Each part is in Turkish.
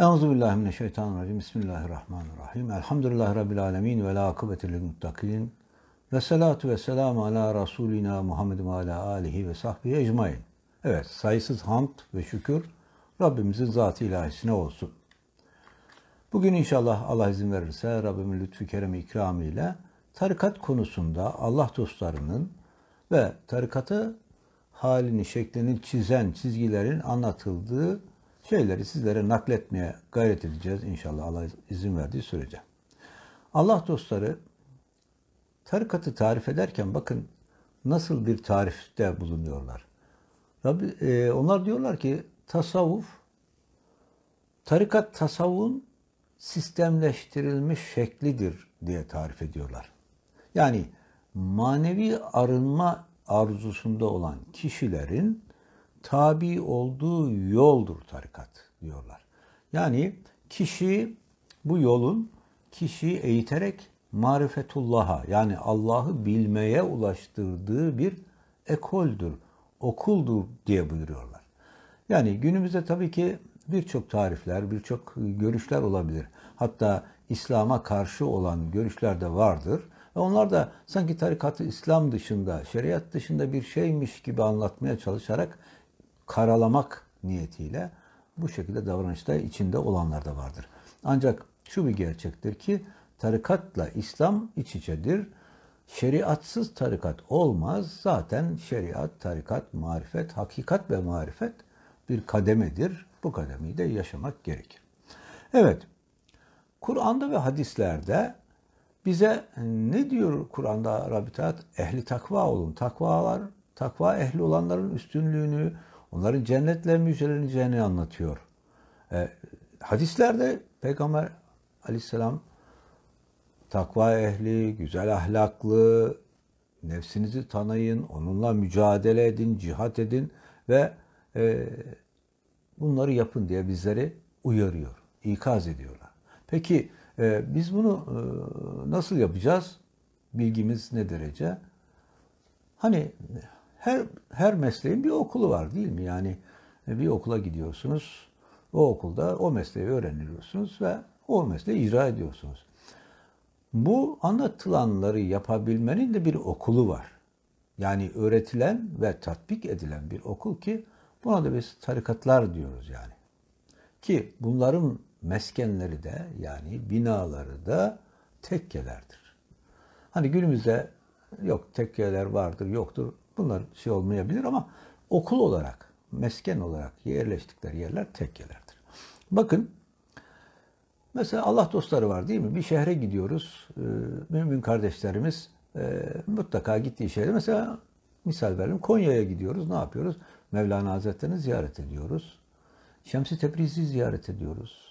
Euzubillahimineşşeytanirracim. Bismillahirrahmanirrahim. Elhamdülillahi Rabbil alemin ve la akıbeti lil muttakin. Ve salatu ve selamu ala Rasulina Muhammed ve ala alihi ve sahbihi ecmain. Evet, sayısız hamd ve şükür Rabbimizin zatı ilahisine olsun. Bugün inşallah Allah izin verirse Rabbimin lütfü keremi ikramıyla tarikat konusunda Allah dostlarının ve tarikatı halini, şeklini çizen çizgilerin anlatıldığı şeyleri sizlere nakletmeye gayret edeceğiz inşallah Allah izin verdiği sürece. Allah dostları tarikatı tarif ederken bakın nasıl bir tarifte bulunuyorlar. Rabbi, e, onlar diyorlar ki tasavvuf, tarikat tasavvun sistemleştirilmiş şeklidir diye tarif ediyorlar. Yani manevi arınma arzusunda olan kişilerin tabi olduğu yoldur tarikat diyorlar. Yani kişi bu yolun kişiyi eğiterek marifetullah'a yani Allah'ı bilmeye ulaştırdığı bir ekoldür, okuldur diye buyuruyorlar. Yani günümüzde tabii ki birçok tarifler, birçok görüşler olabilir. Hatta İslam'a karşı olan görüşler de vardır. Ve onlar da sanki tarikatı İslam dışında, şeriat dışında bir şeymiş gibi anlatmaya çalışarak karalamak niyetiyle bu şekilde davranışta içinde olanlar da vardır. Ancak şu bir gerçektir ki tarikatla İslam iç içedir. Şeriatsız tarikat olmaz. Zaten şeriat, tarikat, marifet, hakikat ve marifet bir kademedir. Bu kademeyi de yaşamak gerekir. Evet, Kur'an'da ve hadislerde bize ne diyor Kur'an'da Rabitat? Ehli takva olun. Takva var. Takva ehli olanların üstünlüğünü, Onların cennetle müjdeleneceğini anlatıyor. E, hadislerde Peygamber aleyhisselam takva ehli, güzel ahlaklı, nefsinizi tanıyın, onunla mücadele edin, cihat edin ve e, bunları yapın diye bizleri uyarıyor, ikaz ediyorlar. Peki e, biz bunu e, nasıl yapacağız? Bilgimiz ne derece? Hani her her mesleğin bir okulu var değil mi? Yani e, bir okula gidiyorsunuz. O okulda o mesleği öğreniyorsunuz ve o mesleği icra ediyorsunuz. Bu anlatılanları yapabilmenin de bir okulu var. Yani öğretilen ve tatbik edilen bir okul ki buna da biz tarikatlar diyoruz yani. Ki bunların meskenleri de yani binaları da tekkelerdir. Hani günümüzde yok tekkeler vardır yoktur Bunlar şey olmayabilir ama okul olarak, mesken olarak yerleştikleri yerler tekkelerdir. Bakın mesela Allah dostları var değil mi? Bir şehre gidiyoruz. E, mümin kardeşlerimiz e, mutlaka gittiği şehre mesela misal verelim Konya'ya gidiyoruz. Ne yapıyoruz? Mevlana Hazretleri'ni ziyaret ediyoruz. Şemsi Tebrizi ziyaret ediyoruz.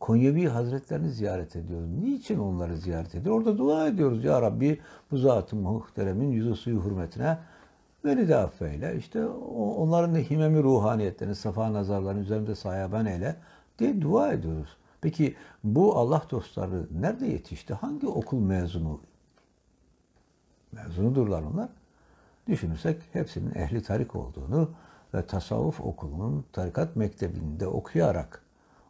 Konyevi Hazretlerini ziyaret ediyoruz. Niçin onları ziyaret ediyoruz? Orada dua ediyoruz. Ya Rabbi bu zatı muhteremin yüzü suyu hürmetine Beni de affeyle. İşte onların da himemi ruhaniyetlerini, safa nazarlarını üzerimize sayaban eyle diye dua ediyoruz. Peki bu Allah dostları nerede yetişti? Hangi okul mezunu? Mezunudurlar onlar. Düşünürsek hepsinin ehli tarik olduğunu ve tasavvuf okulunun tarikat mektebinde okuyarak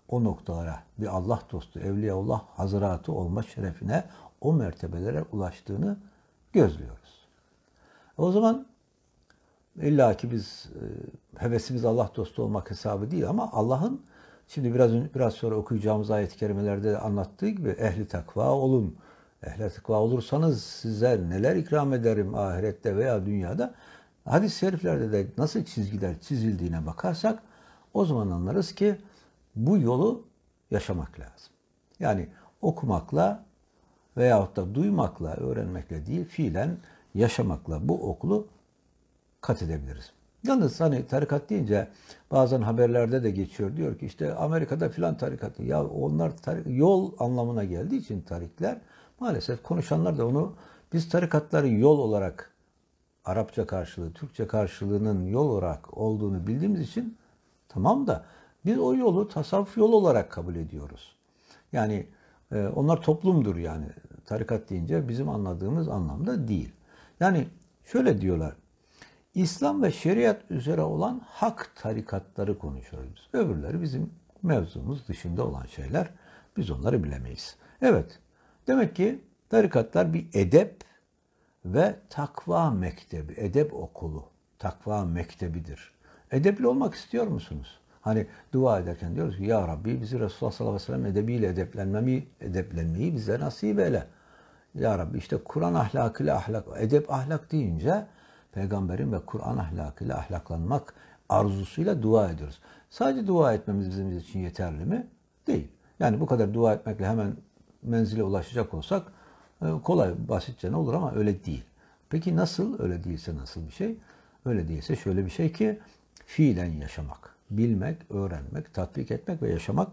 o noktalara bir Allah dostu, Evliyaullah Hazratı olma şerefine o mertebelere ulaştığını gözlüyoruz. O zaman İlla ki biz e, hevesimiz Allah dostu olmak hesabı değil ama Allah'ın şimdi biraz biraz sonra okuyacağımız ayet-i kerimelerde anlattığı gibi ehli takva olun. Ehli takva olursanız size neler ikram ederim ahirette veya dünyada. Hadis-i şeriflerde de nasıl çizgiler çizildiğine bakarsak o zaman anlarız ki bu yolu yaşamak lazım. Yani okumakla veyahut da duymakla, öğrenmekle değil, fiilen yaşamakla bu okulu kat edebiliriz. Yalnız hani tarikat deyince bazen haberlerde de geçiyor. Diyor ki işte Amerika'da filan tarikatı. Ya onlar tarik, yol anlamına geldiği için tarikler maalesef konuşanlar da onu biz tarikatları yol olarak Arapça karşılığı, Türkçe karşılığının yol olarak olduğunu bildiğimiz için tamam da biz o yolu tasavvuf yol olarak kabul ediyoruz. Yani e, onlar toplumdur yani. Tarikat deyince bizim anladığımız anlamda değil. Yani şöyle diyorlar. İslam ve şeriat üzere olan hak tarikatları konuşuyoruz biz. Öbürleri bizim mevzumuz dışında olan şeyler. Biz onları bilemeyiz. Evet, demek ki tarikatlar bir edep ve takva mektebi, edep okulu, takva mektebidir. Edepli olmak istiyor musunuz? Hani dua ederken diyoruz ki Ya Rabbi bizi Resulullah sallallahu aleyhi ve sellem edebiyle edeplenmeyi, edeplenmeyi bize nasip eyle. Ya Rabbi işte Kur'an ahlakıyla ahlak, edep ahlak deyince peygamberin ve Kur'an ahlakıyla ahlaklanmak arzusuyla dua ediyoruz. Sadece dua etmemiz bizim için yeterli mi? Değil. Yani bu kadar dua etmekle hemen menzile ulaşacak olsak e, kolay, basitçe ne olur ama öyle değil. Peki nasıl? Öyle değilse nasıl bir şey? Öyle değilse şöyle bir şey ki fiilen yaşamak, bilmek, öğrenmek, tatbik etmek ve yaşamak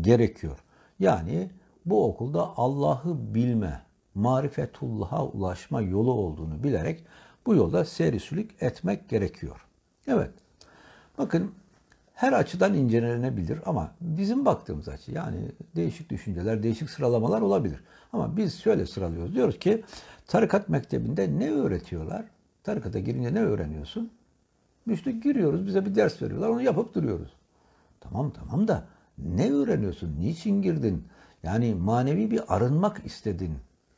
gerekiyor. Yani bu okulda Allah'ı bilme, marifetullah'a ulaşma yolu olduğunu bilerek bu yolda serisülük etmek gerekiyor. Evet. Bakın her açıdan incelenebilir ama bizim baktığımız açı yani değişik düşünceler, değişik sıralamalar olabilir. Ama biz şöyle sıralıyoruz. Diyoruz ki tarikat mektebinde ne öğretiyorlar? Tarikata girince ne öğreniyorsun? İşte giriyoruz bize bir ders veriyorlar onu yapıp duruyoruz. Tamam tamam da ne öğreniyorsun? Niçin girdin? Yani manevi bir arınmak istedin.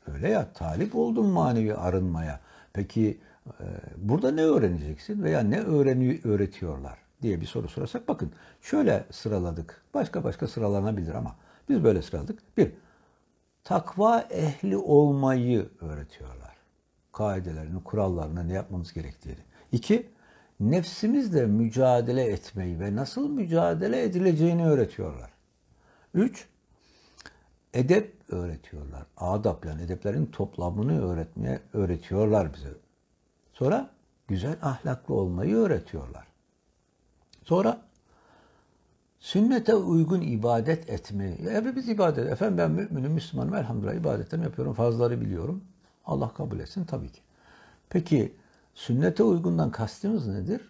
Öyle ya talip oldun manevi arınmaya. Peki burada ne öğreneceksin veya ne öğreniyor, öğretiyorlar diye bir soru sorarsak bakın şöyle sıraladık. Başka başka sıralanabilir ama biz böyle sıraladık. Bir, takva ehli olmayı öğretiyorlar. Kaidelerini, kurallarını, ne yapmamız gerektiğini. İki, nefsimizle mücadele etmeyi ve nasıl mücadele edileceğini öğretiyorlar. Üç, edep öğretiyorlar. Adap yani edeplerin toplamını öğretmeye öğretiyorlar bize. Sonra güzel ahlaklı olmayı öğretiyorlar. Sonra sünnete uygun ibadet etmeyi. Ya biz ibadet. Efendim ben müminim, Müslümanım elhamdülillah ibadetlerimi yapıyorum. Fazları biliyorum. Allah kabul etsin tabii ki. Peki sünnete uygundan kastımız nedir?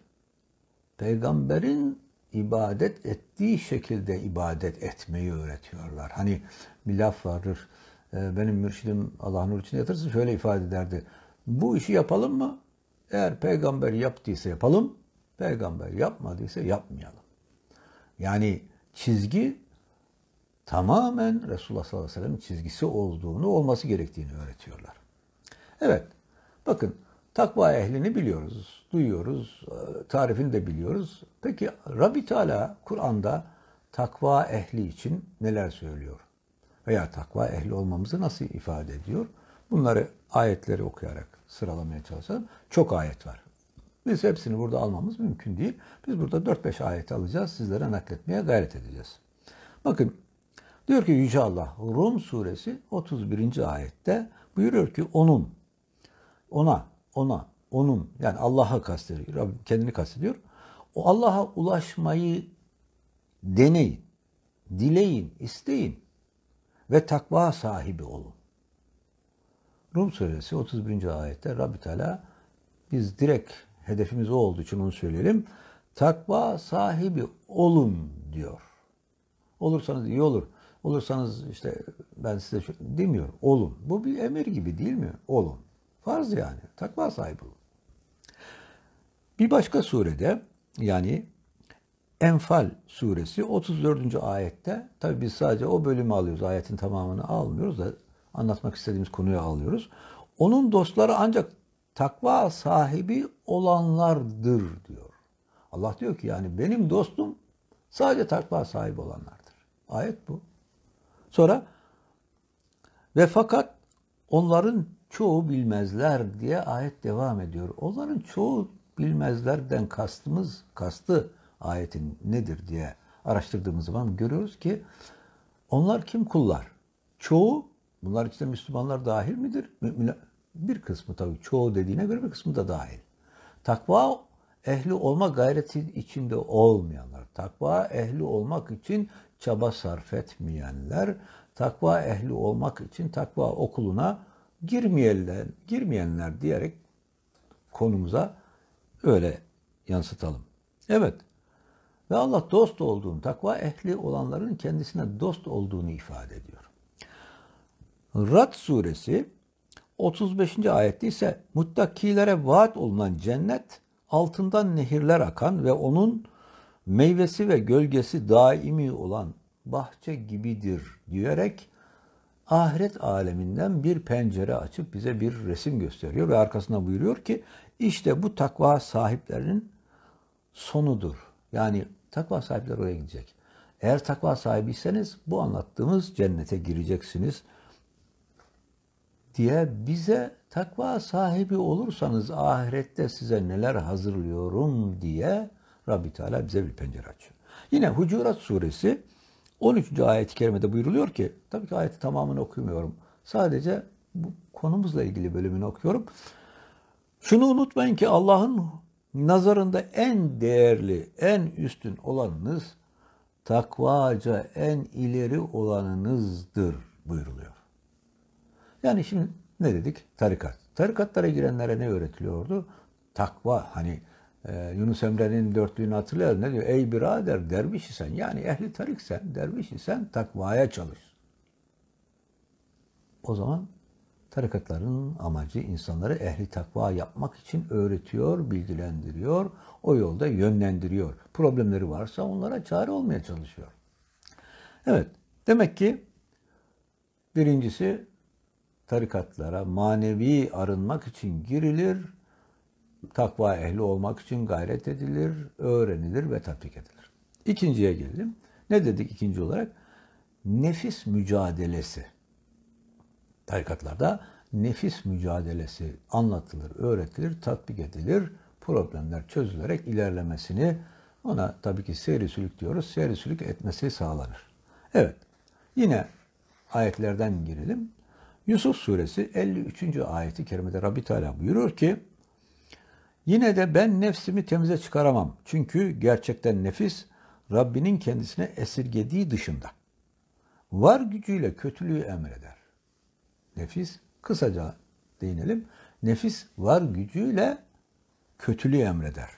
Peygamberin ibadet ettiği şekilde ibadet etmeyi öğretiyorlar. Hani bir laf vardır. Ee, benim mürşidim Allah nur için yatırsın şöyle ifade ederdi. Bu işi yapalım mı? Eğer peygamber yaptıysa yapalım, peygamber yapmadıysa yapmayalım. Yani çizgi tamamen Resulullah sallallahu aleyhi ve sellem çizgisi olduğunu, olması gerektiğini öğretiyorlar. Evet, bakın takva ehlini biliyoruz, duyuyoruz, e, tarifini de biliyoruz. Peki Rabbi Teala Kur'an'da takva ehli için neler söylüyor? Veya takva ehli olmamızı nasıl ifade ediyor? Bunları ayetleri okuyarak sıralamaya çalışalım. Çok ayet var. Biz hepsini burada almamız mümkün değil. Biz burada 4-5 ayet alacağız. Sizlere nakletmeye gayret edeceğiz. Bakın diyor ki Yüce Allah Rum suresi 31. ayette buyuruyor ki onun ona ona onun yani Allah'a kastediyor. Rabbim kendini kastediyor. O Allah'a ulaşmayı deneyin, dileyin, isteyin ve takva sahibi olun. Rum suresi 31. ayette Rabbi Teala biz direkt hedefimiz o olduğu için onu söyleyelim. Takva sahibi olun diyor. Olursanız iyi olur. Olursanız işte ben size şu, demiyor. Olun. Bu bir emir gibi değil mi? Olun. Farz yani. Takva sahibi olun. Bir başka surede yani Enfal suresi 34. ayette tabi biz sadece o bölümü alıyoruz. Ayetin tamamını almıyoruz da anlatmak istediğimiz konuya alıyoruz. Onun dostları ancak takva sahibi olanlardır diyor. Allah diyor ki yani benim dostum sadece takva sahibi olanlardır. Ayet bu. Sonra ve fakat onların çoğu bilmezler diye ayet devam ediyor. Onların çoğu bilmezlerden kastımız, kastı ayetin nedir diye araştırdığımız zaman görüyoruz ki onlar kim kullar? Çoğu Bunlar içinde Müslümanlar dahil midir? Müminler bir kısmı tabii çoğu dediğine göre bir kısmı da dahil. Takva ehli olma gayreti içinde olmayanlar, takva ehli olmak için çaba sarf etmeyenler, takva ehli olmak için takva okuluna girmeyenler, girmeyenler diyerek konumuza öyle yansıtalım. Evet. Ve Allah dost olduğunu, takva ehli olanların kendisine dost olduğunu ifade ediyor. Rad suresi 35. ayette ise muttakilere vaat olunan cennet altından nehirler akan ve onun meyvesi ve gölgesi daimi olan bahçe gibidir diyerek ahiret aleminden bir pencere açıp bize bir resim gösteriyor ve arkasına buyuruyor ki işte bu takva sahiplerinin sonudur. Yani takva sahipleri oraya gidecek. Eğer takva sahibiyseniz bu anlattığımız cennete gireceksiniz.'' diye bize takva sahibi olursanız ahirette size neler hazırlıyorum diye Rabbi Teala bize bir pencere açıyor. Yine Hucurat suresi 13. ayet-i kerimede buyuruluyor ki, tabii ki ayeti tamamını okumuyorum. Sadece bu konumuzla ilgili bölümünü okuyorum. Şunu unutmayın ki Allah'ın nazarında en değerli, en üstün olanınız takvaca en ileri olanınızdır buyuruluyor. Yani şimdi ne dedik? Tarikat. Tarikatlara girenlere ne öğretiliyordu? Takva. Hani e, Yunus Emre'nin dörtlüğünü hatırlayalım. Ne diyor? Ey birader derviş isen yani ehli tarik sen, derviş isen takvaya çalış. O zaman tarikatların amacı insanları ehli takva yapmak için öğretiyor, bilgilendiriyor, o yolda yönlendiriyor. Problemleri varsa onlara çare olmaya çalışıyor. Evet, demek ki birincisi tarikatlara manevi arınmak için girilir, takva ehli olmak için gayret edilir, öğrenilir ve tatbik edilir. İkinciye gelelim. Ne dedik ikinci olarak? Nefis mücadelesi. Tarikatlarda nefis mücadelesi anlatılır, öğretilir, tatbik edilir. Problemler çözülerek ilerlemesini ona tabii ki seyri sülük diyoruz. Seyri sülük etmesi sağlanır. Evet. Yine ayetlerden girelim. Yusuf suresi 53. ayeti kerimede Rabbi Teala buyurur ki Yine de ben nefsimi temize çıkaramam. Çünkü gerçekten nefis Rabbinin kendisine esirgediği dışında. Var gücüyle kötülüğü emreder. Nefis, kısaca değinelim. Nefis var gücüyle kötülüğü emreder.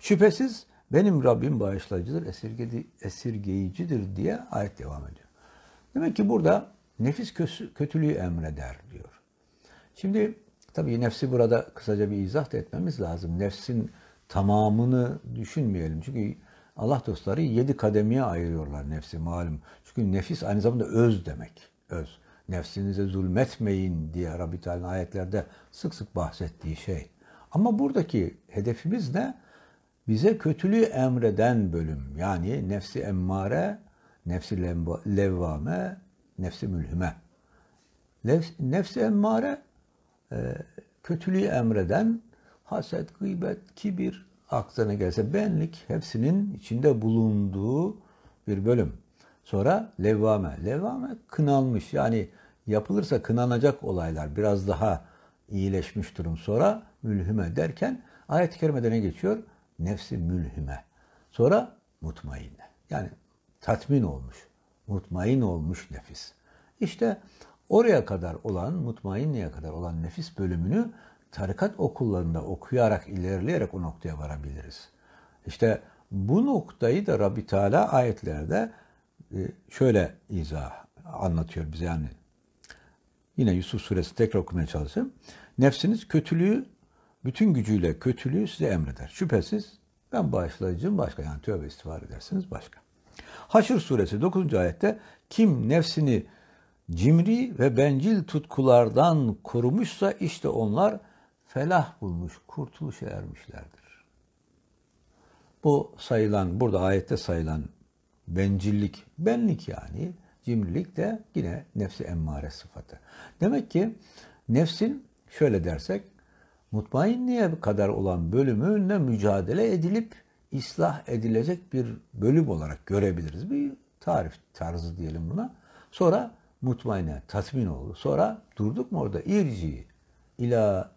Şüphesiz benim Rabbim bağışlayıcıdır, esirgedi, esirgeyicidir diye ayet devam ediyor. Demek ki burada Nefis kötülüğü emreder diyor. Şimdi tabii nefsi burada kısaca bir izah da etmemiz lazım. Nefsin tamamını düşünmeyelim. Çünkü Allah dostları yedi kademeye ayırıyorlar nefsi malum. Çünkü nefis aynı zamanda öz demek. Öz. Nefsinize zulmetmeyin diye Rabbi Teala'nın ayetlerde sık sık bahsettiği şey. Ama buradaki hedefimiz ne? Bize kötülüğü emreden bölüm. Yani nefsi emmare, nefsi levvame, Nefsi mülhime. Nefs, nefse emmare e, kötülüğü emreden haset, gıybet, kibir aklına gelse benlik hepsinin içinde bulunduğu bir bölüm. Sonra levvame. Levvame kınanmış. Yani yapılırsa kınanacak olaylar biraz daha iyileşmiş durum. Sonra mülhüme derken ayet-i kerimede ne geçiyor? Nefsi mülhüme. Sonra mutmainne. Yani tatmin olmuş mutmain olmuş nefis. İşte oraya kadar olan, mutmainliğe kadar olan nefis bölümünü tarikat okullarında okuyarak, ilerleyerek o noktaya varabiliriz. İşte bu noktayı da Rabbi Teala ayetlerde e, şöyle izah anlatıyor bize yani. Yine Yusuf suresi tekrar okumaya çalışayım. Nefsiniz kötülüğü bütün gücüyle kötülüğü size emreder. Şüphesiz ben bağışlayıcım başka yani tövbe istiğfar edersiniz başka. Haşr suresi 9. ayette kim nefsini cimri ve bencil tutkulardan korumuşsa işte onlar felah bulmuş, kurtuluş ermişlerdir. Bu sayılan, burada ayette sayılan bencillik, benlik yani cimrilik de yine nefsi emmare sıfatı. Demek ki nefsin şöyle dersek mutmainliğe kadar olan bölümünle mücadele edilip ıslah edilecek bir bölüm olarak görebiliriz. Bir tarif tarzı diyelim buna. Sonra mutmaine, tatmin oldu. Sonra durduk mu orada? İrci ila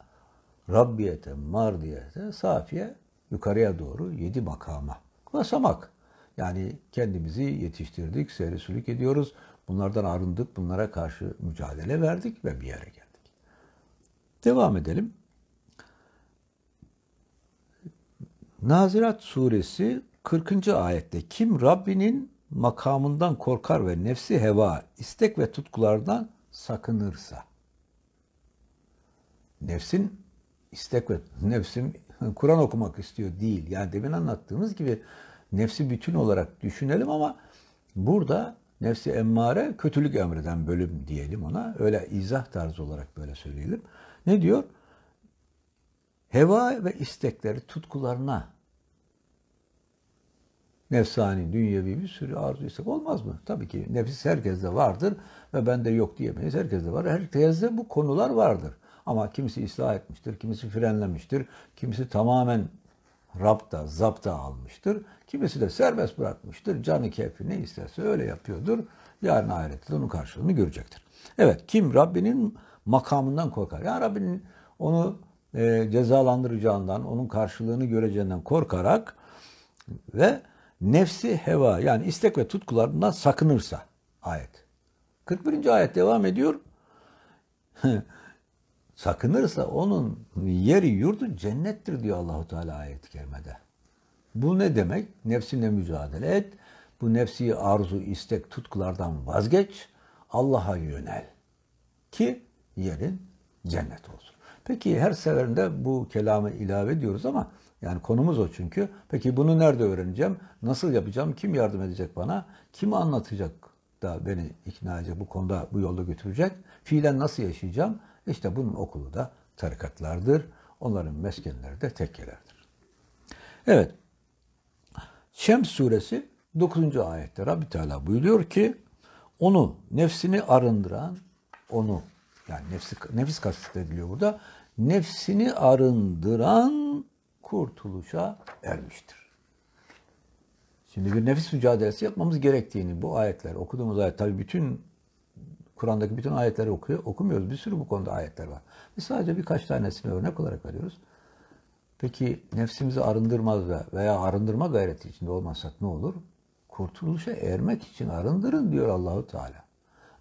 Rabbiyete, Mardiyete, Safiye yukarıya doğru yedi makama. Basamak. Yani kendimizi yetiştirdik, seyri sülük ediyoruz. Bunlardan arındık, bunlara karşı mücadele verdik ve bir yere geldik. Devam edelim. Nazirat suresi 40. ayette kim Rabbinin makamından korkar ve nefsi heva, istek ve tutkulardan sakınırsa. Nefsin istek ve nefsim Kur'an okumak istiyor değil. Yani demin anlattığımız gibi nefsi bütün olarak düşünelim ama burada nefsi emmare kötülük emreden bölüm diyelim ona. Öyle izah tarzı olarak böyle söyleyelim. Ne diyor? Heva ve istekleri tutkularına nefsani, dünyevi bir sürü arzu istek olmaz mı? Tabii ki nefis herkeste vardır ve ben de yok diyemeyiz. Herkeste var. Herkeste bu konular vardır. Ama kimisi ıslah etmiştir, kimisi frenlemiştir, kimisi tamamen rapta, zapta almıştır. Kimisi de serbest bırakmıştır. Canı keyfi ne isterse öyle yapıyordur. Yarın ahirette onun karşılığını görecektir. Evet, kim Rabbinin makamından korkar? Yani Rabbinin onu e, cezalandıracağından, onun karşılığını göreceğinden korkarak ve nefsi heva yani istek ve tutkularından sakınırsa ayet. 41. ayet devam ediyor. sakınırsa onun yeri yurdu cennettir diyor Allahu Teala ayet-i kerimede. Bu ne demek? Nefsinle mücadele et. Bu nefsi arzu, istek, tutkulardan vazgeç. Allah'a yönel. Ki yerin cennet olsun. Peki her seferinde bu kelamı ilave ediyoruz ama yani konumuz o çünkü. Peki bunu nerede öğreneceğim? Nasıl yapacağım? Kim yardım edecek bana? Kim anlatacak da beni ikna edecek? Bu konuda bu yolda götürecek. Fiilen nasıl yaşayacağım? İşte bunun okulu da tarikatlardır. Onların meskenleri de tekkelerdir. Evet. Şems suresi 9. ayette Rabbi Teala buyuruyor ki onu nefsini arındıran onu yani nefsi, nefis kastediliyor burada. Nefsini arındıran kurtuluşa ermiştir. Şimdi bir nefis mücadelesi yapmamız gerektiğini bu ayetler, okuduğumuz ayet, tabii bütün Kur'an'daki bütün ayetleri okuyor, okumuyoruz. Bir sürü bu konuda ayetler var. Biz sadece birkaç tanesini örnek olarak alıyoruz. Peki nefsimizi arındırmaz da veya arındırma gayreti içinde olmasak ne olur? Kurtuluşa ermek için arındırın diyor Allahu Teala.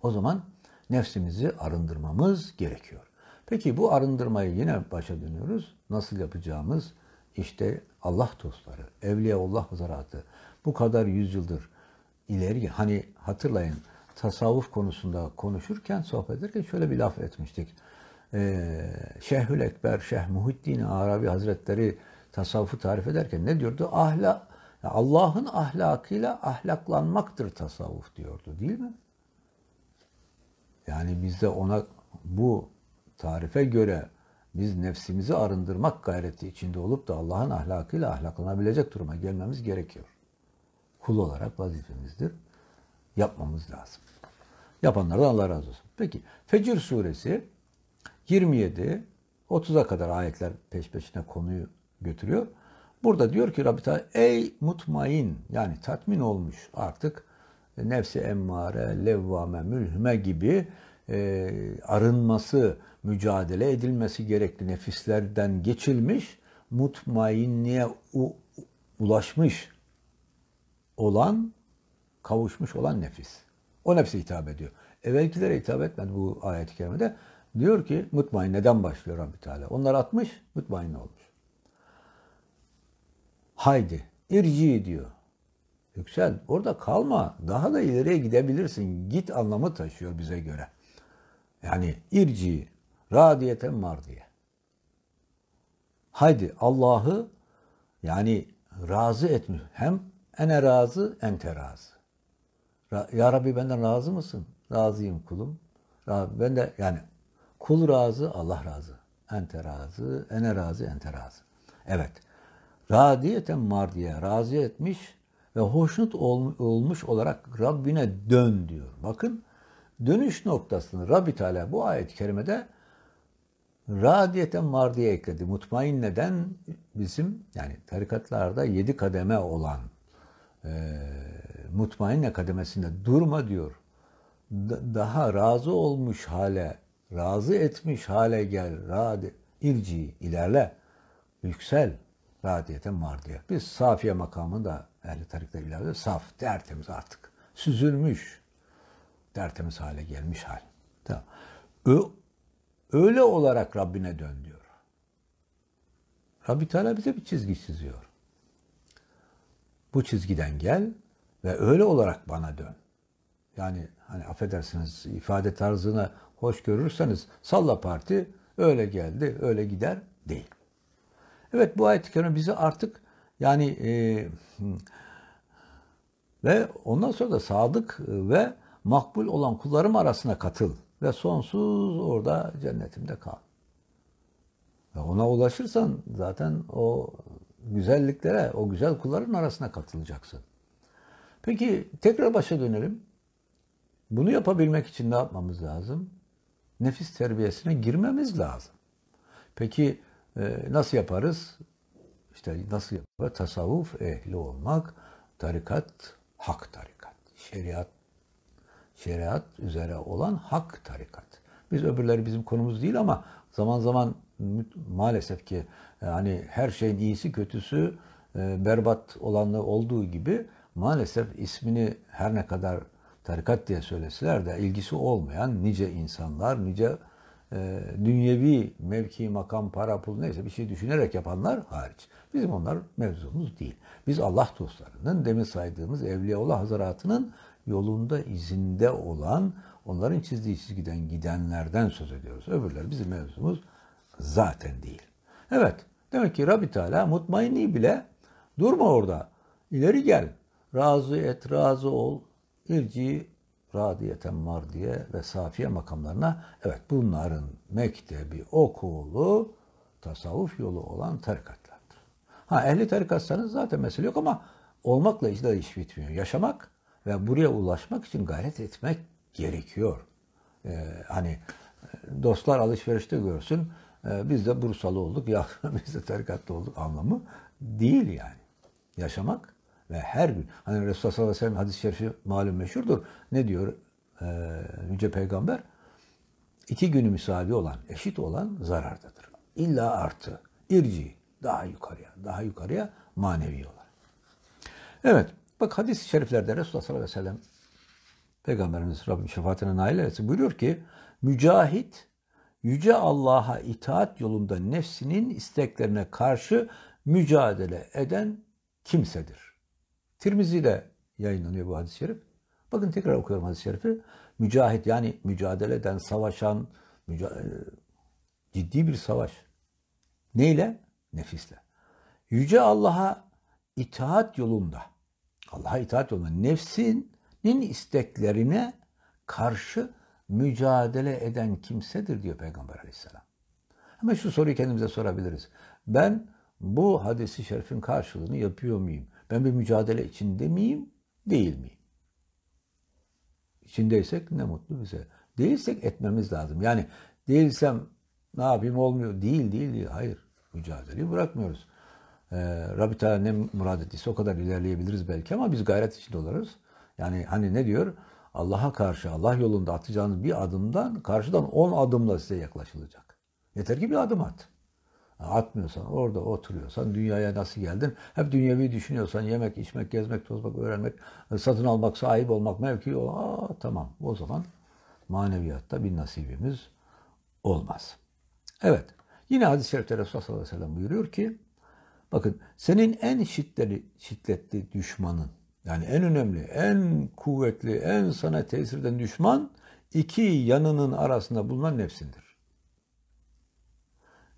O zaman nefsimizi arındırmamız gerekiyor. Peki bu arındırmayı yine başa dönüyoruz. Nasıl yapacağımız işte Allah dostları, Evliyaullah zaratı bu kadar yüzyıldır ileri hani hatırlayın tasavvuf konusunda konuşurken sohbet ederken şöyle bir laf etmiştik. Ee, Şehül Ekber, Şeyh Muhiddin Arabi Hazretleri tasavvufu tarif ederken ne diyordu? Ahla, Allah'ın ahlakıyla ahlaklanmaktır tasavvuf diyordu değil mi? Yani biz de ona bu tarife göre biz nefsimizi arındırmak gayreti içinde olup da Allah'ın ahlakıyla ahlaklanabilecek duruma gelmemiz gerekiyor. Kul olarak vazifemizdir. Yapmamız lazım. Yapanlardan Allah razı olsun. Peki Fecir suresi 27 30'a kadar ayetler peş peşine konuyu götürüyor. Burada diyor ki Rabbi Teala ey mutmain yani tatmin olmuş artık nefsi emmare, levvame, mülhüme gibi e, arınması, mücadele edilmesi gerekli nefislerden geçilmiş, mutmainliğe ulaşmış olan, kavuşmuş olan nefis. O nefse hitap ediyor. Evvelkilere hitap etmedi bu ayet-i kerimede. Diyor ki mutmain neden başlıyor Rabbü Teala? Onlar atmış, mutmain olmuş. Haydi, irci diyor. Yüksel, orada kalma. Daha da ileriye gidebilirsin. Git anlamı taşıyor bize göre. Yani irci radiyeten var diye. Haydi Allah'ı yani razı etmiş. Hem ene razı ente razı. Ya Rabbi benden razı mısın? Razıyım kulum. Rabbi ben de yani kul razı Allah razı. Ente razı, ene razı, ente razı. Evet. Radiyeten mardiye razı etmiş ve hoşnut olmuş olarak Rabbine dön diyor. Bakın dönüş noktasını Rabbi Teala bu ayet-i kerimede radiyeten mardiye ekledi. Mutmain neden bizim yani tarikatlarda yedi kademe olan e, mutmainne kademesinde durma diyor. Da, daha razı olmuş hale, razı etmiş hale gel, radi, irci, ilerle, yüksel, radiyeten mardiye. Biz safiye makamında ehli tarikta ilerle saf, tertemiz artık. Süzülmüş, Tertemiz hale gelmiş hal. öyle olarak Rabbine dön diyor. Rabbi Teala bize bir çizgi çiziyor. Bu çizgiden gel ve öyle olarak bana dön. Yani hani affedersiniz ifade tarzını hoş görürseniz salla parti öyle geldi öyle gider değil. Evet bu ayet-i kerime bizi artık yani e, ve ondan sonra da sadık ve makbul olan kullarım arasına katıl ve sonsuz orada cennetimde kal. Ve ona ulaşırsan zaten o güzelliklere, o güzel kulların arasına katılacaksın. Peki tekrar başa dönelim. Bunu yapabilmek için ne yapmamız lazım? Nefis terbiyesine girmemiz lazım. Peki e, nasıl yaparız? İşte nasıl yaparız? Tasavvuf ehli olmak, tarikat, hak tarikat, şeriat şeriat üzere olan hak tarikat. Biz öbürleri bizim konumuz değil ama zaman zaman maalesef ki e, hani her şeyin iyisi kötüsü e, berbat olanla olduğu gibi maalesef ismini her ne kadar tarikat diye söyleseler de ilgisi olmayan nice insanlar, nice e, dünyevi mevki, makam, para, pul neyse bir şey düşünerek yapanlar hariç. Bizim onlar mevzumuz değil. Biz Allah dostlarının, demin saydığımız Evliyaullah Hazaratı'nın yolunda izinde olan onların çizdiği çizgiden gidenlerden söz ediyoruz. Öbürler bizim mevzumuz zaten değil. Evet demek ki Rabbi Teala mutmaini bile durma orada. İleri gel. Razı et, razı ol. İrci radiyeten var diye ve safiye makamlarına evet bunların mektebi, okulu, tasavvuf yolu olan tarikatlardır. Ha ehli tarikatsanız zaten mesele yok ama olmakla işler iş bitmiyor. Yaşamak ve buraya ulaşmak için gayret etmek gerekiyor. Ee, hani e, dostlar alışverişte görsün, e, biz de Bursalı olduk, ya biz de tarikatlı olduk anlamı değil yani. Yaşamak ve her gün, hani Resulullah sallallahu aleyhi ve sellem hadis-i şerifi malum meşhurdur. Ne diyor e, Yüce Peygamber? İki günü müsavi olan, eşit olan zarardadır. İlla artı, irci, daha yukarıya, daha yukarıya manevi olan. Evet, Bak hadis-i şeriflerde Resulullah sallallahu aleyhi ve sellem Peygamberimiz Rabbim şefaatine nail eylesin buyuruyor ki mücahit yüce Allah'a itaat yolunda nefsinin isteklerine karşı mücadele eden kimsedir. Tirmizi ile yayınlanıyor bu hadis-i şerif. Bakın tekrar okuyorum hadis-i şerifi. Mücahit yani mücadele eden, savaşan, müca- e, ciddi bir savaş. Neyle? Nefisle. Yüce Allah'a itaat yolunda Allah'a itaat olma. Nefsinin isteklerine karşı mücadele eden kimsedir diyor Peygamber aleyhisselam. Ama şu soruyu kendimize sorabiliriz. Ben bu hadisi şerifin karşılığını yapıyor muyum? Ben bir mücadele içinde miyim, değil miyim? İçindeysek ne mutlu bize. Değilsek etmemiz lazım. Yani değilsem ne yapayım olmuyor. Değil, değil, değil. Hayır. Mücadeleyi bırakmıyoruz e, Rabita ne murad ettiyse o kadar ilerleyebiliriz belki ama biz gayret içinde oluruz. Yani hani ne diyor? Allah'a karşı, Allah yolunda atacağınız bir adımdan karşıdan on adımla size yaklaşılacak. Yeter ki bir adım at. Atmıyorsan, orada oturuyorsan, dünyaya nasıl geldin? Hep dünyevi düşünüyorsan, yemek, içmek, gezmek, tozmak, öğrenmek, satın almak, sahip olmak, mevki, aa, tamam. O zaman maneviyatta bir nasibimiz olmaz. Evet, yine hadis-i şerifte Resulullah sallallahu aleyhi ve sellem buyuruyor ki, Bakın senin en şiddetli, şiddetli düşmanın yani en önemli, en kuvvetli, en sana tesir eden düşman iki yanının arasında bulunan nefsindir.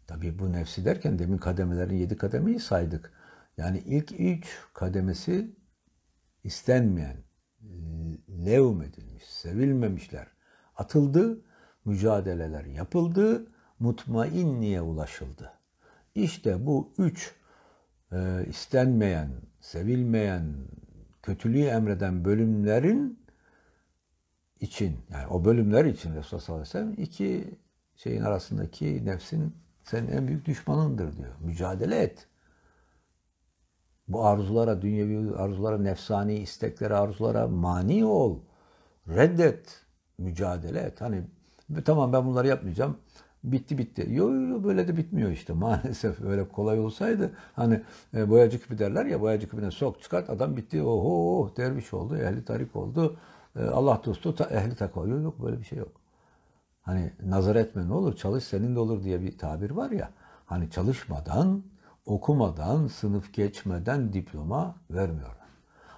Tabii bu nefsi derken demin kademelerin yedi kademeyi saydık. Yani ilk üç kademesi istenmeyen, e, levm edilmiş, sevilmemişler. Atıldı, mücadeleler yapıldı, mutmainniye ulaşıldı. İşte bu üç e, istenmeyen, sevilmeyen, kötülüğü emreden bölümlerin için, yani o bölümler için Resulullah sallallahu aleyhi ve sellem iki şeyin arasındaki nefsin senin en büyük düşmanındır diyor. Mücadele et. Bu arzulara, dünyevi arzulara, nefsani isteklere, arzulara mani ol. Reddet. Mücadele et. Hani tamam ben bunları yapmayacağım bitti bitti. Yo yo böyle de bitmiyor işte maalesef. Öyle kolay olsaydı hani e, boyacı küpü derler ya boyacı küpüne sok çıkart adam bitti. Oho oh, derviş oldu, ehli tarik oldu. E, Allah dostu ta, ehli takva. Yok yok böyle bir şey yok. Hani nazar etme ne olur çalış senin de olur diye bir tabir var ya. Hani çalışmadan, okumadan, sınıf geçmeden diploma vermiyorlar.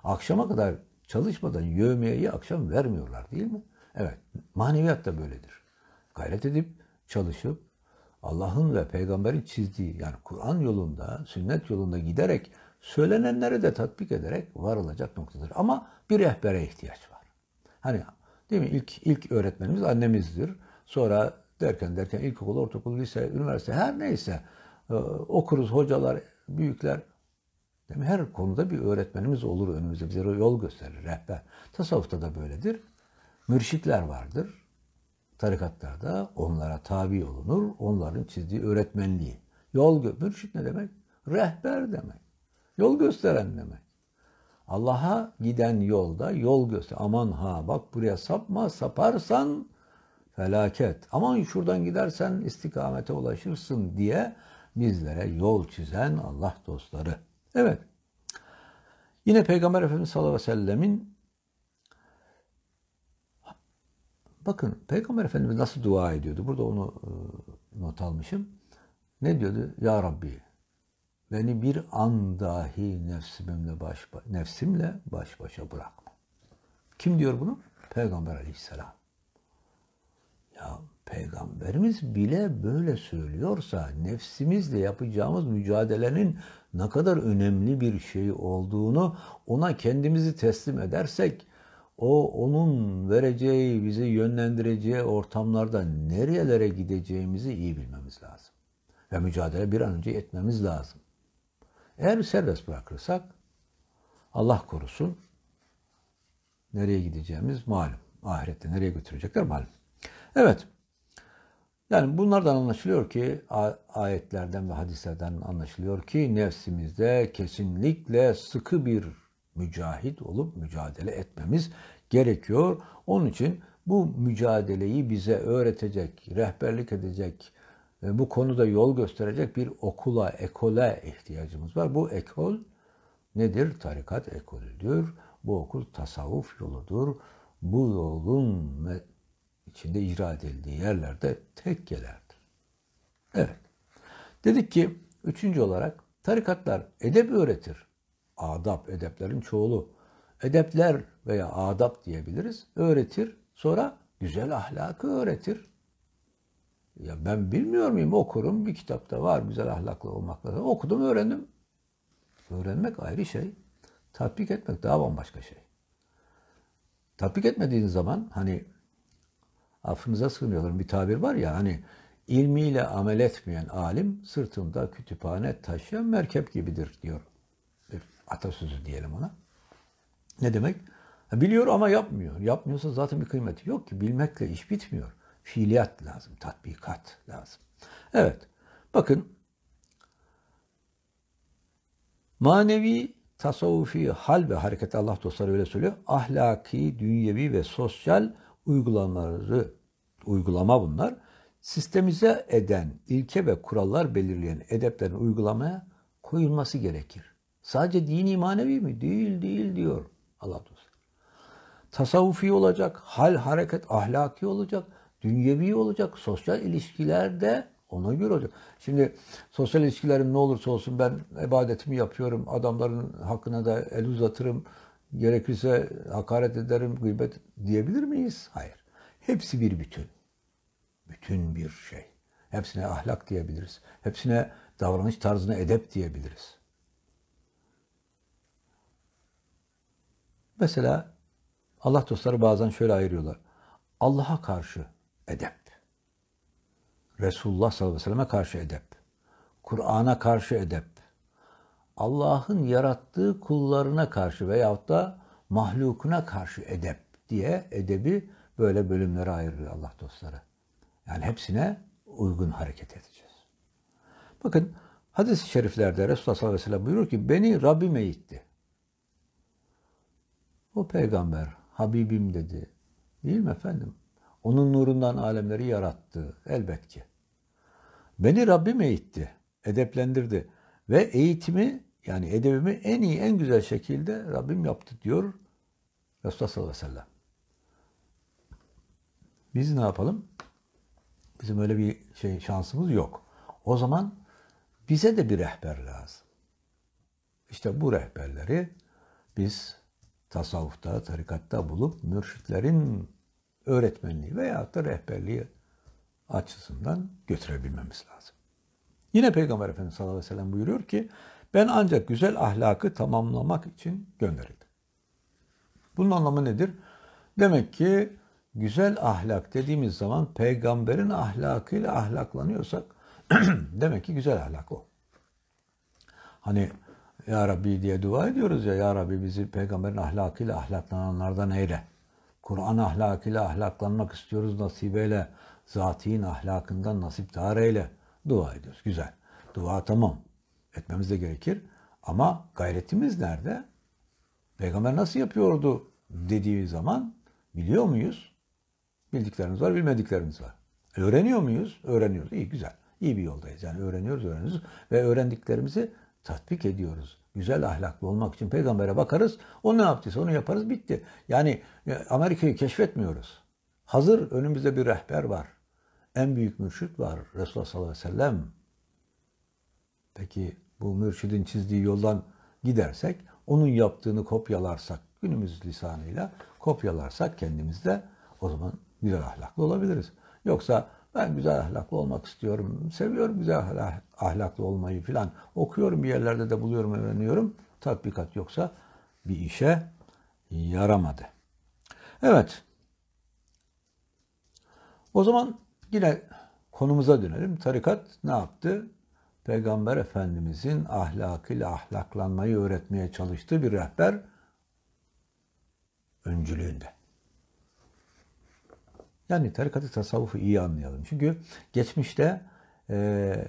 Akşama kadar çalışmadan yövmeyi akşam vermiyorlar değil mi? Evet maneviyat da böyledir. Gayret edip çalışıp Allah'ın ve peygamberin çizdiği yani Kur'an yolunda, sünnet yolunda giderek söylenenleri de tatbik ederek varılacak noktadır. Ama bir rehbere ihtiyaç var. Hani değil mi? İlk, ilk öğretmenimiz annemizdir. Sonra derken derken ilkokul, ortaokul, lise, üniversite her neyse e, okuruz hocalar, büyükler. Değil mi? Her konuda bir öğretmenimiz olur önümüzde. Bize yol gösterir, rehber. Tasavvufta da böyledir. Mürşitler vardır. Tarikatlarda onlara tabi olunur. Onların çizdiği öğretmenliği. Yol gö mürşit ne demek? Rehber demek. Yol gösteren demek. Allah'a giden yolda yol göster. Aman ha bak buraya sapma saparsan felaket. Aman şuradan gidersen istikamete ulaşırsın diye bizlere yol çizen Allah dostları. Evet. Yine Peygamber Efendimiz sallallahu aleyhi ve sellemin Bakın Peygamber Efendimiz nasıl dua ediyordu? Burada onu e, not almışım. Ne diyordu? Ya Rabbi beni bir an dahi nefsimle baş, nefsimle baş başa bırakma. Kim diyor bunu? Peygamber aleyhisselam. Ya peygamberimiz bile böyle söylüyorsa nefsimizle yapacağımız mücadelenin ne kadar önemli bir şey olduğunu ona kendimizi teslim edersek o onun vereceği, bizi yönlendireceği ortamlarda nerelere gideceğimizi iyi bilmemiz lazım. Ve mücadele bir an önce etmemiz lazım. Eğer serbest bırakırsak Allah korusun nereye gideceğimiz malum. Ahirette nereye götürecekler malum. Evet. Yani bunlardan anlaşılıyor ki ayetlerden ve hadislerden anlaşılıyor ki nefsimizde kesinlikle sıkı bir mücahit olup mücadele etmemiz gerekiyor. Onun için bu mücadeleyi bize öğretecek, rehberlik edecek, e, bu konuda yol gösterecek bir okula, ekole ihtiyacımız var. Bu ekol nedir? Tarikat ekolüdür. Bu okul tasavvuf yoludur. Bu yolun içinde icra edildiği yerlerde tekkelerdir. Evet. Dedik ki üçüncü olarak tarikatlar edep öğretir adab, edeplerin çoğulu. Edepler veya adab diyebiliriz. Öğretir, sonra güzel ahlakı öğretir. Ya ben bilmiyor muyum okurum bir kitapta var güzel ahlaklı olmakla. Okudum öğrendim. Öğrenmek ayrı şey. Tatbik etmek daha bambaşka şey. Tatbik etmediğin zaman hani affınıza sığınıyorum bir tabir var ya hani ilmiyle amel etmeyen alim sırtında kütüphane taşıyan merkep gibidir diyor Atasözü diyelim ona. Ne demek? Biliyor ama yapmıyor. Yapmıyorsa zaten bir kıymeti yok ki. Bilmekle iş bitmiyor. Fiiliyat lazım, tatbikat lazım. Evet, bakın manevi, tasavvufi hal ve hareket Allah dostları öyle söylüyor. Ahlaki, dünyevi ve sosyal uygulamaları, uygulama bunlar. Sistemize eden, ilke ve kurallar belirleyen edeplerin uygulamaya koyulması gerekir. Sadece dini manevi mi? Değil değil diyor Allah dostu. Tasavvufi olacak, hal hareket ahlaki olacak, dünyevi olacak, sosyal ilişkiler de ona göre olacak. Şimdi sosyal ilişkilerim ne olursa olsun ben ibadetimi yapıyorum, adamların hakkına da el uzatırım, gerekirse hakaret ederim, gıybet diyebilir miyiz? Hayır. Hepsi bir bütün. Bütün bir şey. Hepsine ahlak diyebiliriz. Hepsine davranış tarzına edep diyebiliriz. Mesela Allah dostları bazen şöyle ayırıyorlar. Allah'a karşı edep. Resulullah sallallahu aleyhi ve selleme karşı edep. Kur'an'a karşı edep. Allah'ın yarattığı kullarına karşı veyahut da mahlukuna karşı edep diye edebi böyle bölümlere ayırıyor Allah dostları. Yani hepsine uygun hareket edeceğiz. Bakın hadis-i şeriflerde Resulullah sallallahu aleyhi ve sellem buyuruyor ki beni Rabbim eğitti. O peygamber Habibim dedi. Değil mi efendim? Onun nurundan alemleri yarattı elbet ki. Beni Rabbim eğitti, edeplendirdi ve eğitimi yani edebimi en iyi en güzel şekilde Rabbim yaptı diyor Resulullah sallallahu aleyhi ve sellem. Biz ne yapalım? Bizim öyle bir şey şansımız yok. O zaman bize de bir rehber lazım. İşte bu rehberleri biz tasavvufta, tarikatta bulup mürşitlerin öğretmenliği veya da rehberliği açısından götürebilmemiz lazım. Yine Peygamber Efendimiz sallallahu aleyhi ve sellem buyuruyor ki ben ancak güzel ahlakı tamamlamak için gönderildim. Bunun anlamı nedir? Demek ki güzel ahlak dediğimiz zaman peygamberin ahlakıyla ahlaklanıyorsak demek ki güzel ahlak o. Hani ya Rabbi diye dua ediyoruz ya. Ya Rabbi bizi peygamberin ahlakıyla ahlaklananlardan eyle. Kur'an ahlakıyla ahlaklanmak istiyoruz nasip eyle. Zati'nin ahlakından nasip nasiptar eyle. Dua ediyoruz. Güzel. Dua tamam. Etmemiz de gerekir. Ama gayretimiz nerede? Peygamber nasıl yapıyordu dediği zaman biliyor muyuz? Bildiklerimiz var, bilmediklerimiz var. E, öğreniyor muyuz? Öğreniyoruz. İyi, güzel. İyi bir yoldayız. Yani öğreniyoruz, öğreniyoruz ve öğrendiklerimizi tatbik ediyoruz. Güzel ahlaklı olmak için peygambere bakarız. O ne yaptıysa onu yaparız bitti. Yani e, Amerika'yı keşfetmiyoruz. Hazır önümüzde bir rehber var. En büyük mürşit var Resulullah sallallahu aleyhi ve sellem. Peki bu mürşidin çizdiği yoldan gidersek, onun yaptığını kopyalarsak, günümüz lisanıyla kopyalarsak kendimizde o zaman güzel ahlaklı olabiliriz. Yoksa ben güzel ahlaklı olmak istiyorum. Seviyorum güzel ahlaklı olmayı filan. Okuyorum bir yerlerde de buluyorum, öğreniyorum. Tatbikat yoksa bir işe yaramadı. Evet. O zaman yine konumuza dönelim. Tarikat ne yaptı? Peygamber Efendimizin ahlakıyla ahlaklanmayı öğretmeye çalıştığı bir rehber öncülüğünde. Yani tarikatı tasavvufu iyi anlayalım. Çünkü geçmişte e,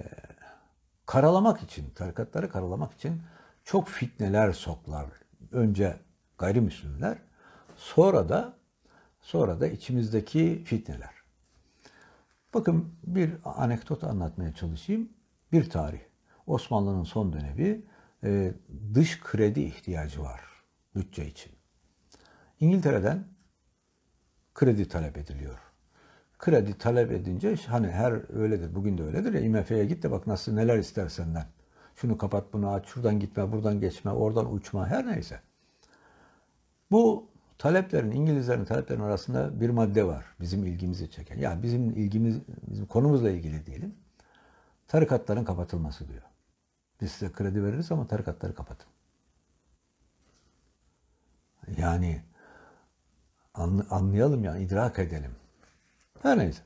karalamak için, tarikatları karalamak için çok fitneler soklar. Önce gayrimüslimler, sonra da sonra da içimizdeki fitneler. Bakın bir anekdot anlatmaya çalışayım. Bir tarih. Osmanlı'nın son dönemi e, dış kredi ihtiyacı var bütçe için. İngiltere'den kredi talep ediliyor kredi talep edince hani her öyledir bugün de öyledir ya IMF'ye git de bak nasıl neler ister senden. Şunu kapat bunu aç şuradan gitme buradan geçme oradan uçma her neyse. Bu taleplerin İngilizlerin taleplerin arasında bir madde var bizim ilgimizi çeken. Yani bizim ilgimiz bizim konumuzla ilgili diyelim. Tarikatların kapatılması diyor. Biz size kredi veririz ama tarikatları kapatın. Yani anlayalım yani idrak edelim. Her neyse.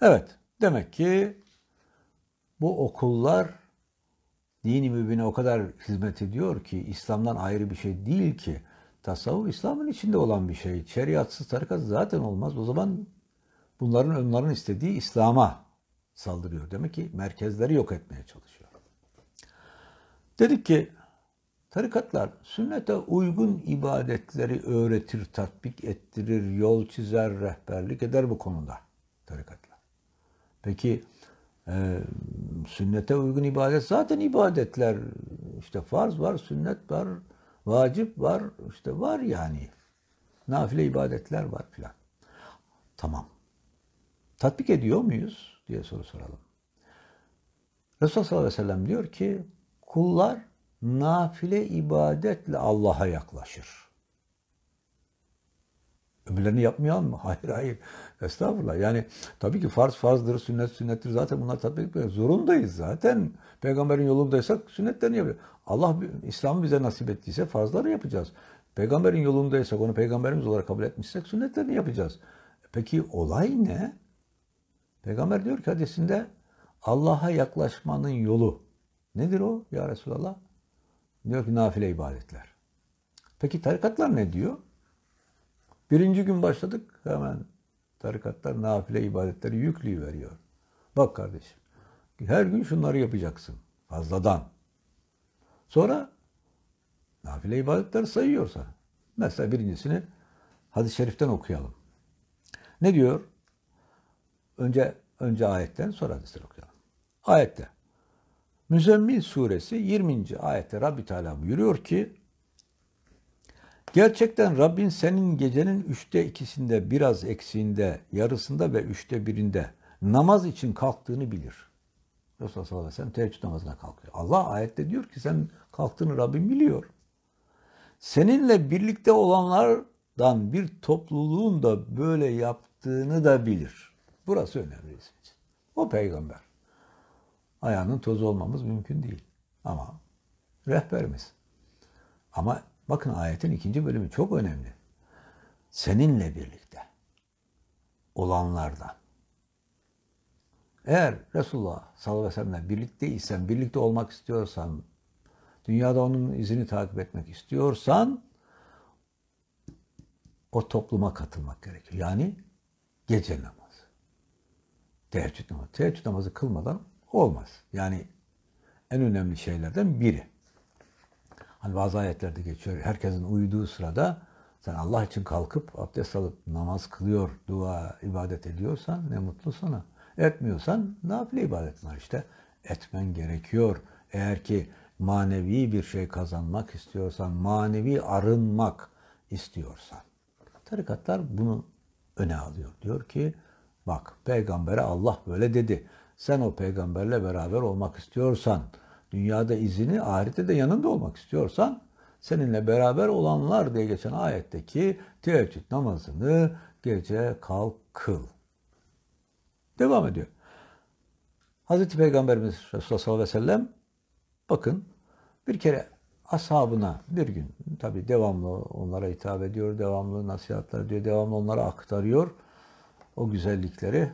Evet. Demek ki bu okullar dini mübine o kadar hizmet ediyor ki İslam'dan ayrı bir şey değil ki. Tasavvuf İslam'ın içinde olan bir şey. Şeriatsız tarikat zaten olmaz. O zaman bunların onların istediği İslam'a saldırıyor. Demek ki merkezleri yok etmeye çalışıyor. Dedik ki Tarikatlar sünnete uygun ibadetleri öğretir, tatbik ettirir, yol çizer, rehberlik eder bu konuda tarikatlar. Peki e, sünnete uygun ibadet zaten ibadetler işte farz var, sünnet var, vacip var, işte var yani. Nafile ibadetler var filan. Tamam. Tatbik ediyor muyuz diye soru soralım. Resulullah sallallahu aleyhi ve sellem diyor ki kullar nafile ibadetle Allah'a yaklaşır. Öbürlerini yapmayalım mı? Hayır hayır. Estağfurullah. Yani tabii ki farz farzdır, sünnet sünnettir. Zaten bunlar tabii etmek zorundayız zaten. Peygamberin yolundaysak sünnetlerini yapıyor. Allah İslam'ı bize nasip ettiyse farzları yapacağız. Peygamberin yolundaysak, onu peygamberimiz olarak kabul etmişsek sünnetlerini yapacağız. E peki olay ne? Peygamber diyor ki hadisinde Allah'a yaklaşmanın yolu. Nedir o ya Resulallah? Diyor ki nafile ibadetler. Peki tarikatlar ne diyor? Birinci gün başladık hemen tarikatlar nafile ibadetleri yüklüyü veriyor. Bak kardeşim her gün şunları yapacaksın fazladan. Sonra nafile ibadetleri sayıyorsa mesela birincisini hadis-i şeriften okuyalım. Ne diyor? Önce önce ayetten sonra hadisten okuyalım. Ayette Müzemmil suresi 20. ayette Rabbi Teala buyuruyor ki Gerçekten Rabbin senin gecenin üçte ikisinde, biraz eksiğinde, yarısında ve üçte birinde namaz için kalktığını bilir. Resulullah sallallahu aleyhi ve sellem teheccüd namazına kalkıyor. Allah ayette diyor ki sen kalktığını Rabbin biliyor. Seninle birlikte olanlardan bir topluluğun da böyle yaptığını da bilir. Burası önemli bizim O peygamber ayağının tozu olmamız mümkün değil. Ama rehberimiz. Ama bakın ayetin ikinci bölümü çok önemli. Seninle birlikte olanlardan. Eğer Resulullah sallallahu aleyhi ve sellemle birlikteysen, birlikte olmak istiyorsan, dünyada onun izini takip etmek istiyorsan o topluma katılmak gerekiyor. Yani gece namazı. Teheccüd namazı. Teheccüd namazı kılmadan Olmaz. Yani en önemli şeylerden biri. Hani bazı ayetlerde geçiyor. Herkesin uyuduğu sırada sen Allah için kalkıp abdest alıp namaz kılıyor, dua, ibadet ediyorsan ne mutlu sana. Etmiyorsan nafile ibadet var işte. Etmen gerekiyor. Eğer ki manevi bir şey kazanmak istiyorsan, manevi arınmak istiyorsan. Tarikatlar bunu öne alıyor. Diyor ki bak peygambere Allah böyle dedi. Sen o peygamberle beraber olmak istiyorsan, dünyada izini, ahirette de yanında olmak istiyorsan, seninle beraber olanlar diye geçen ayetteki teheccüd namazını gece kalk kıl. Devam ediyor. Hazreti Peygamberimiz Resulullah sallallahu aleyhi ve sellem bakın bir kere ashabına bir gün tabi devamlı onlara hitap ediyor, devamlı nasihatler diyor, devamlı onlara aktarıyor o güzellikleri.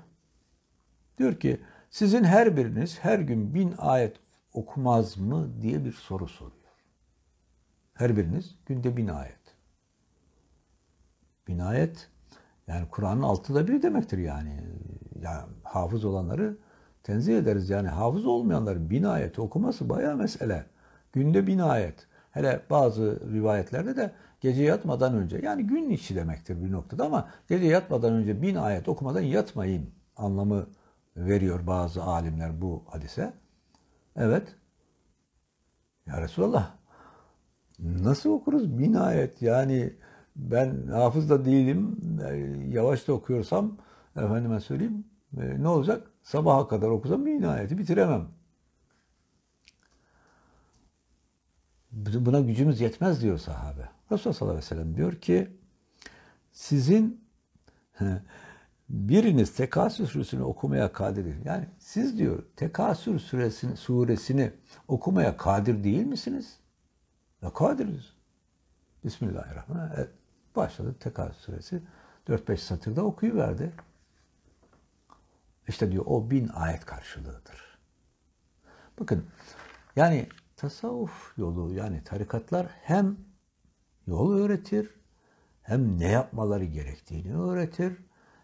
Diyor ki sizin her biriniz her gün bin ayet okumaz mı diye bir soru soruyor. Her biriniz günde bin ayet. Bin ayet yani Kur'an'ın altıda bir demektir yani. yani. Hafız olanları tenzih ederiz. Yani hafız olmayanların bin ayet okuması bayağı mesele. Günde bin ayet. Hele bazı rivayetlerde de gece yatmadan önce yani gün içi demektir bir noktada ama gece yatmadan önce bin ayet okumadan yatmayın anlamı veriyor bazı alimler bu hadise. Evet. Ya Resulallah nasıl okuruz bin ayet yani ben hafız da değilim e, yavaş da okuyorsam efendime söyleyeyim e, ne olacak? Sabaha kadar okusam bin ayeti bitiremem. Buna gücümüz yetmez diyor sahabe. Resulullah sallallahu aleyhi ve sellem diyor ki sizin biriniz tekasür suresini okumaya kadir değil. Yani siz diyor tekasür suresini, suresini okumaya kadir değil misiniz? Ne kadiriz? Bismillahirrahmanirrahim. Evet, başladı tekasür suresi. 4-5 satırda okuyuverdi. İşte diyor o bin ayet karşılığıdır. Bakın yani tasavvuf yolu yani tarikatlar hem yol öğretir hem ne yapmaları gerektiğini öğretir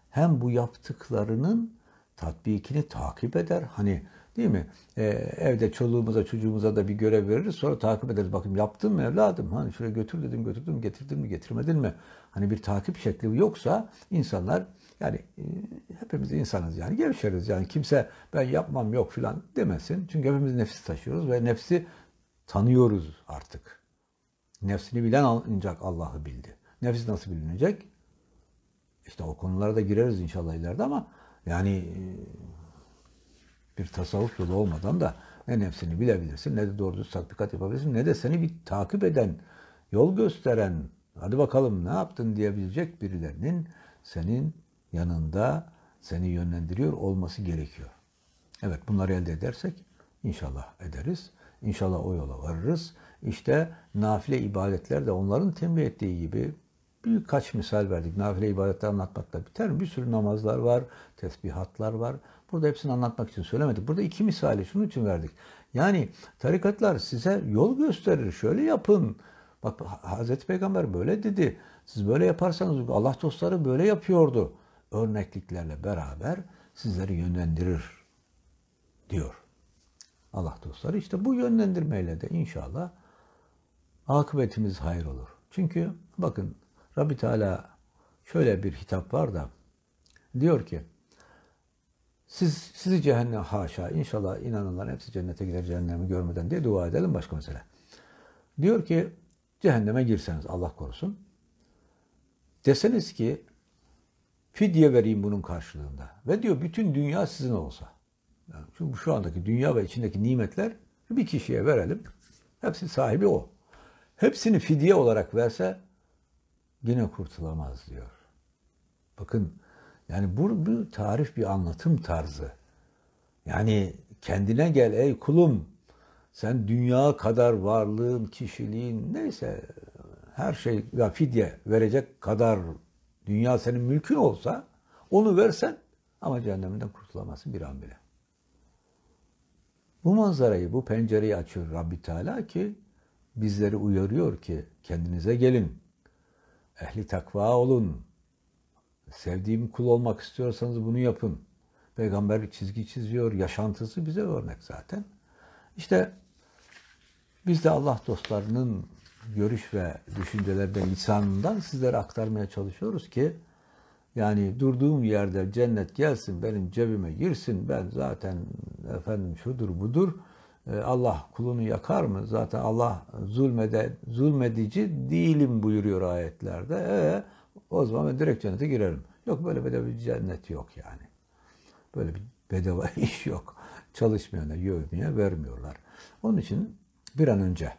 hem bu yaptıklarının tatbikini takip eder. Hani değil mi? Ee, evde çoluğumuza çocuğumuza da bir görev veririz sonra takip ederiz. bakın yaptın mı evladım? Hani şuraya götür dedim götürdüm getirdin mi getirmedin mi? Hani bir takip şekli yoksa insanlar yani e, hepimiz insanız yani gevşeriz. Yani kimse ben yapmam yok filan demesin. Çünkü hepimiz nefsi taşıyoruz ve nefsi tanıyoruz artık. Nefsini bilen ancak Allah'ı bildi. Nefsi nasıl bilinecek? İşte o konulara da gireriz inşallah ileride ama yani e, bir tasavvuf yolu olmadan da ne nefsini bilebilirsin ne de doğru düz tatbikat yapabilirsin ne de seni bir takip eden, yol gösteren, hadi bakalım ne yaptın diyebilecek birilerinin senin yanında seni yönlendiriyor olması gerekiyor. Evet bunları elde edersek inşallah ederiz. İnşallah o yola varırız. İşte nafile ibadetler de onların tembih ettiği gibi Büyük kaç misal verdik. Nafile ibadette anlatmakla biter. Bir sürü namazlar var, tesbihatlar var. Burada hepsini anlatmak için söylemedik. Burada iki misali şunun için verdik. Yani tarikatlar size yol gösterir. Şöyle yapın. Bak Hazreti Peygamber böyle dedi. Siz böyle yaparsanız Allah dostları böyle yapıyordu. Örnekliklerle beraber sizleri yönlendirir diyor. Allah dostları işte bu yönlendirmeyle de inşallah akıbetimiz hayır olur. Çünkü bakın Rabbi Teala şöyle bir hitap var da diyor ki siz sizi cehennem haşa inşallah inananlar hepsi cennete gider cehennemi görmeden diye dua edelim başka mesele. Diyor ki cehenneme girseniz Allah korusun. Deseniz ki fidye vereyim bunun karşılığında. Ve diyor bütün dünya sizin olsa. Yani şu, şu andaki dünya ve içindeki nimetler bir kişiye verelim. Hepsi sahibi o. Hepsini fidye olarak verse yine kurtulamaz diyor. Bakın yani bu, bir tarif bir anlatım tarzı. Yani kendine gel ey kulum. Sen dünya kadar varlığın, kişiliğin neyse her şey ya fidye verecek kadar dünya senin mülkün olsa onu versen ama cehenneminden kurtulamazsın bir an bile. Bu manzarayı, bu pencereyi açıyor Rabbi Teala ki bizleri uyarıyor ki kendinize gelin. Ehli takva olun. Sevdiğim kul olmak istiyorsanız bunu yapın. Peygamber çizgi çiziyor. Yaşantısı bize örnek zaten. İşte biz de Allah dostlarının görüş ve düşüncelerden insanından sizlere aktarmaya çalışıyoruz ki yani durduğum yerde cennet gelsin, benim cebime girsin, ben zaten efendim şudur budur ee, Allah kulunu yakar mı? Zaten Allah zulmede, zulmedici değilim buyuruyor ayetlerde. E, o zaman ben direkt cennete girerim. Yok böyle bedava bir cennet yok yani. Böyle bir bedava iş yok. Çalışmayana, yövmeye vermiyorlar. Onun için bir an önce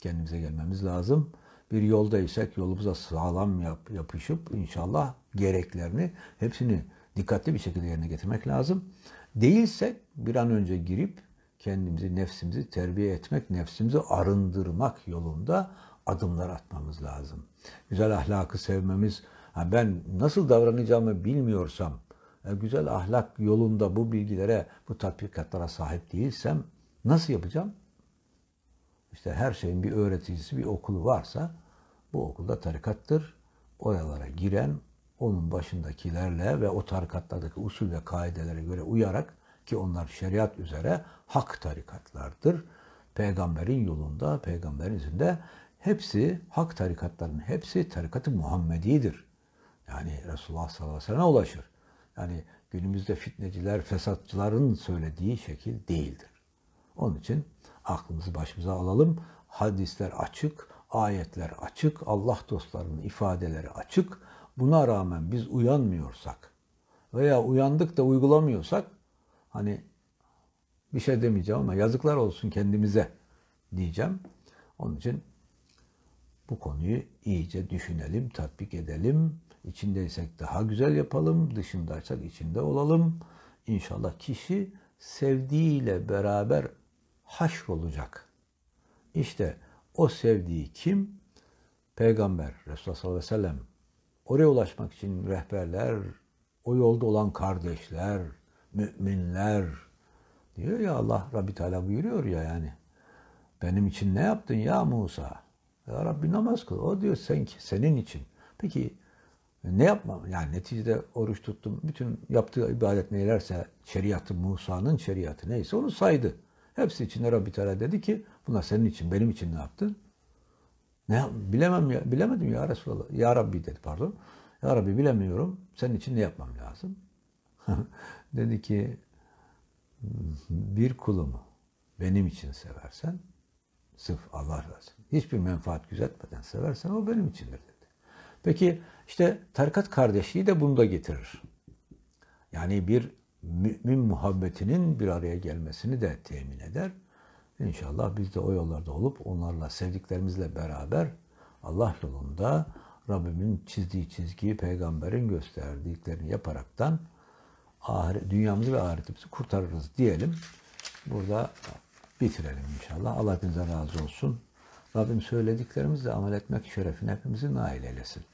kendimize gelmemiz lazım. Bir yoldaysak yolumuza sağlam yap, yapışıp inşallah gereklerini hepsini dikkatli bir şekilde yerine getirmek lazım. Değilsek bir an önce girip kendimizi, nefsimizi terbiye etmek, nefsimizi arındırmak yolunda adımlar atmamız lazım. Güzel ahlakı sevmemiz, ben nasıl davranacağımı bilmiyorsam, e, güzel ahlak yolunda bu bilgilere, bu tatbikatlara sahip değilsem nasıl yapacağım? İşte her şeyin bir öğreticisi, bir okulu varsa bu okulda tarikattır. Oralara giren onun başındakilerle ve o tarikatlardaki usul ve kaidelere göre uyarak ki onlar şeriat üzere hak tarikatlardır. Peygamberin yolunda, peygamberin izinde hepsi hak tarikatların hepsi tarikatı Muhammedi'dir. Yani Resulullah sallallahu aleyhi ve sellem'e ulaşır. Yani günümüzde fitneciler, fesatçıların söylediği şekil değildir. Onun için aklımızı başımıza alalım. Hadisler açık, ayetler açık, Allah dostlarının ifadeleri açık. Buna rağmen biz uyanmıyorsak veya uyandık da uygulamıyorsak Hani bir şey demeyeceğim ama yazıklar olsun kendimize diyeceğim. Onun için bu konuyu iyice düşünelim, tatbik edelim. İçindeysek daha güzel yapalım, dışındaysak içinde olalım. İnşallah kişi sevdiğiyle beraber haşr olacak. İşte o sevdiği kim? Peygamber Resulullah sallallahu aleyhi ve sellem. Oraya ulaşmak için rehberler, o yolda olan kardeşler, müminler diyor ya Allah Rabbi Teala buyuruyor ya yani. Benim için ne yaptın ya Musa? Ya Rabbi namaz kıl. O diyor sen ki senin için. Peki ne yapmam? Yani neticede oruç tuttum. Bütün yaptığı ibadet neylerse şeriatı Musa'nın şeriatı neyse onu saydı. Hepsi için Rabbi Teala dedi ki bunlar senin için benim için ne yaptın? Ne bilemem ya, bilemedim ya Resulallah. Ya Rabbi dedi pardon. Ya Rabbi bilemiyorum. Senin için ne yapmam lazım? Dedi ki bir kulumu benim için seversen sırf Allah razı. Hiçbir menfaat güzetmeden seversen o benim içindir dedi. Peki işte tarikat kardeşliği de bunu da getirir. Yani bir mümin muhabbetinin bir araya gelmesini de temin eder. İnşallah biz de o yollarda olup onlarla sevdiklerimizle beraber Allah yolunda Rabbimin çizdiği çizgiyi peygamberin gösterdiklerini yaparaktan ahiret, dünyamızı ve ahiretimizi kurtarırız diyelim. Burada bitirelim inşallah. Allah razı olsun. Rabbim söylediklerimizi amel etmek şerefine hepimizi nail eylesin.